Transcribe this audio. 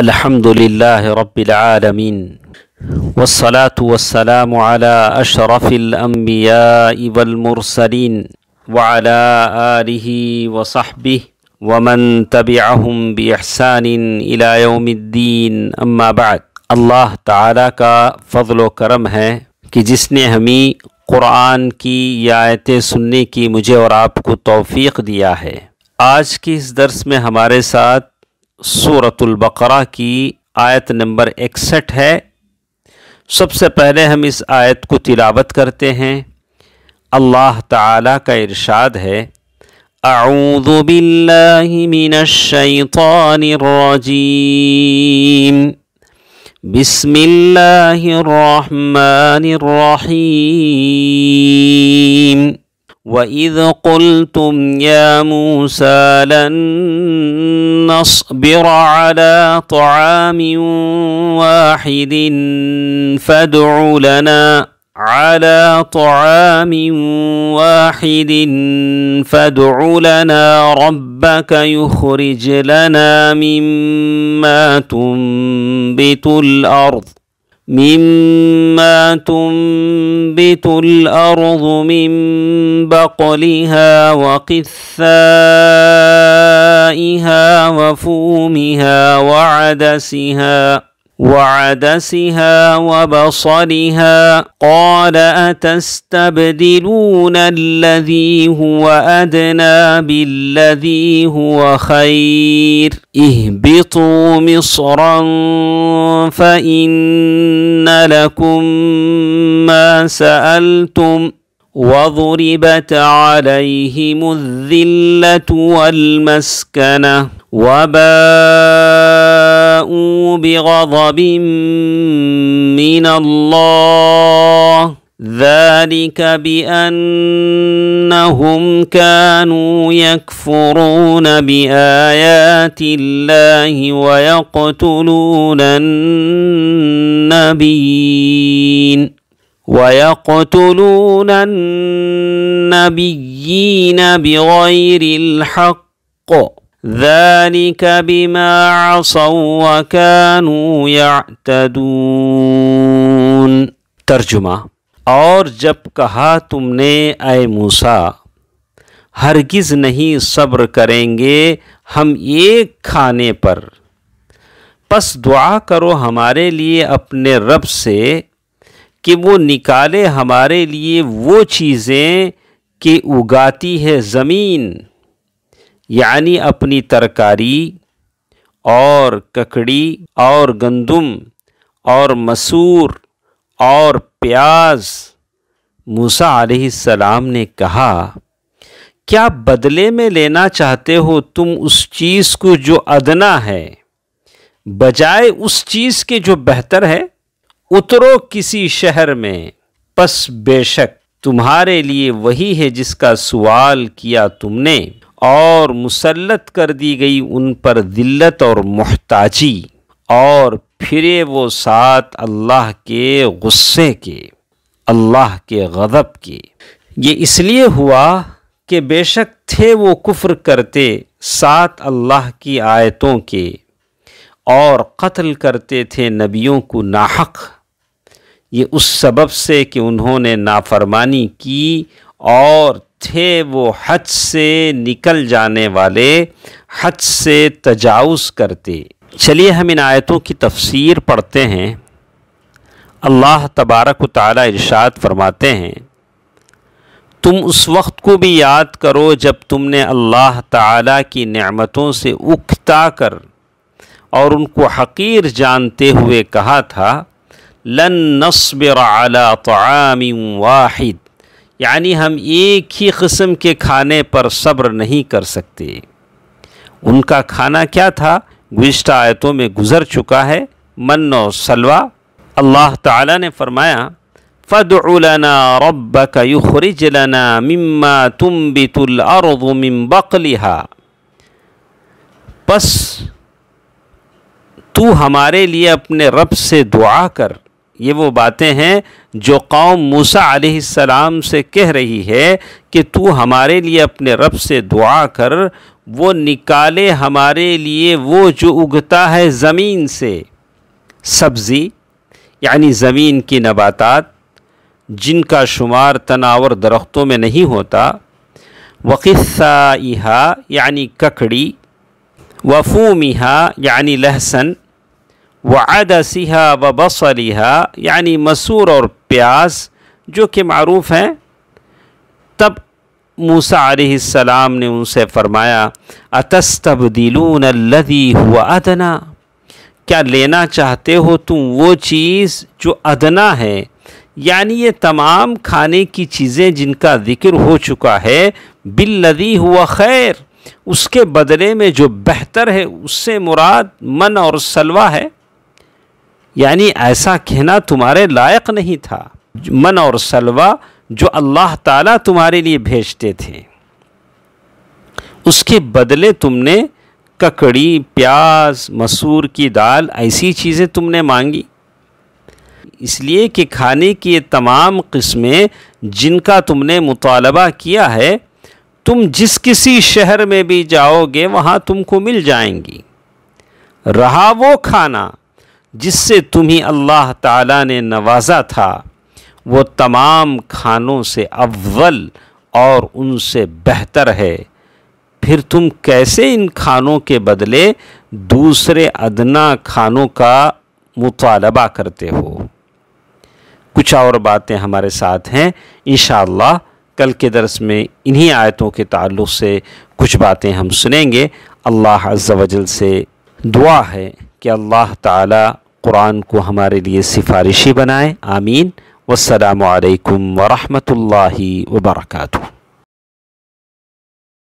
अल्हम्दुलिल्लाह रब्बिल आलमीन वस्सलातु वस्सलामु अला अशरफिल अम्बिया वल मुरसलीन व अला आलिहि व सहबिहि वमन तबिअहुम बि इहसान इला यौमिद्दीन अम्मा बाद अल्लाह ताला का फजल करम है कि जिसने हमें कुरान की आयतें सुनने की मुझे और आपको तौफीक दिया है आज की इस दर्स में हमारे साथ सूरतुल बकरा की आयत नंबर इकसठ है सबसे पहले हम इस आयत को तिलावत करते हैं अल्लाह ताला का इरशाद है أعوذ بالله من الشيطان الرجيم بسم الله الرحمن الرحيم وإذ قلتم يا موسى لن نصبر على طعام واحد فادع لنا على طعام واحد فادع لنا ربك يخرج لنا مما تنبت الأرض مما تنبت الارض من بقلها وقثائها وفومها وعدسها وعدسها وبصرها قال اتستبدلون الذي هو ادنى بالذي هو خير اهبطوا مصرا فان لكم ما سالتم وضربت عليهم الذله والمسكنه وباءوا بغضب من الله ذلك بانهم كانوا يكفرون بايات الله ويقتلون النبيين ويقتلون النبيين بغير الحق ذلك بما عصوا وكانوا يعتدون तर्जुमा और जब कहा तुमने अय मूसा हरगिज़ नहीं सब्र करेंगे हम एक खाने पर बस दुआ करो हमारे लिए अपने रब से कि वो निकाले हमारे लिए वो चीज़ें कि उगाती है ज़मीन यानी अपनी तरकारी और ककड़ी और गंदुम और मसूर और प्याज मूसा सलाम ने कहा क्या बदले में लेना चाहते हो तुम उस चीज़ को जो अदना है बजाय उस चीज़ के जो बेहतर है उतरो किसी शहर में पस बेशक तुम्हारे लिए वही है जिसका सवाल किया तुमने और मुसलत कर दी गई उन पर दिल्लत और मोहताजी और फिरे वो साथ अल्लाह के गुस्से के अल्लाह के गदब के ये इसलिए हुआ कि बेशक थे वो कुफ्र करते साथ अल्लाह की आयतों के और कत्ल करते थे नबियों को नाहक ये उस सबब से कि उन्होंने नाफरमानी की और थे वो हद से निकल जाने वाले हद से तजावज़ करते चलिए हम इन आयतों की तफसीर पढ़ते हैं अल्लाह तबारक ताली इरशाद फरमाते हैं तुम उस वक्त को भी याद करो जब तुमने अल्लाह ताला की नेमतों से उकता कर और उनको हकीर जानते हुए कहा था लन नस्बर अला तआम वाहिद यानी हम एक ही कस्म के खाने पर सब्र नहीं कर सकते उनका खाना क्या था गुज्त आयतों में गुज़र चुका है मन सलवा अल्लाह ताला ने फरमाया फ़दना रब का युखरिज मम्मा तुम बितुल बकलिहा बस तू हमारे लिए अपने रब से दुआ कर ये वो बातें हैं जो कौम मूसा आसमाम से कह रही है कि तू हमारे लिए अपने रब से दुआ कर वो निकाले हमारे लिए वो जो उगता है ज़मीन से सब्ज़ी यानी ज़मीन की नबातात जिनका शुमार तनावर दरख्तों में नहीं होता वक़ा यानी ककड़ी वफूमिहा यानी लहसन वदसिहा व बसलिहा यानि मसूर और प्याज जो कि मरूफ़ हैं तब मूसा आसमाम ने उनसे फ़रमाया अतस्तबदीलून लदी हुआ अदना क्या लेना चाहते हो तुम वो चीज़ जो अदना है यानी ये तमाम खाने की चीज़ें जिनका ज़िक्र हो चुका है बिल लदी हुआ खैर उसके बदले में जो बेहतर है उससे मुराद मन और सलवा है यानी ऐसा कहना तुम्हारे लायक नहीं था मन और सलवा जो अल्लाह ताला तुम्हारे लिए भेजते थे उसके बदले तुमने ककड़ी प्याज मसूर की दाल ऐसी चीज़ें तुमने मांगी इसलिए कि खाने की ये तमाम किस्में जिनका तुमने मुतालबा किया है तुम जिस किसी शहर में भी जाओगे वहाँ तुमको मिल जाएंगी रहा वो खाना जिससे तुम्हें अल्लाह ताला ने नवाजा था वो तमाम खानों से अव्वल और उनसे बेहतर है फिर तुम कैसे इन खानों के बदले दूसरे अदना खानों का मुतालबा करते हो कुछ और बातें हमारे साथ हैं इन कल के दरस में इन्हीं आयतों के ताल्लुक से कुछ बातें हम सुनेंगे अल्लाह अज्जा वजल से दुआ है कि अल्लाह ताला कुरान को हमारे लिए सिफारिशी बनाएं आमीन वालकम वरहमल वर्का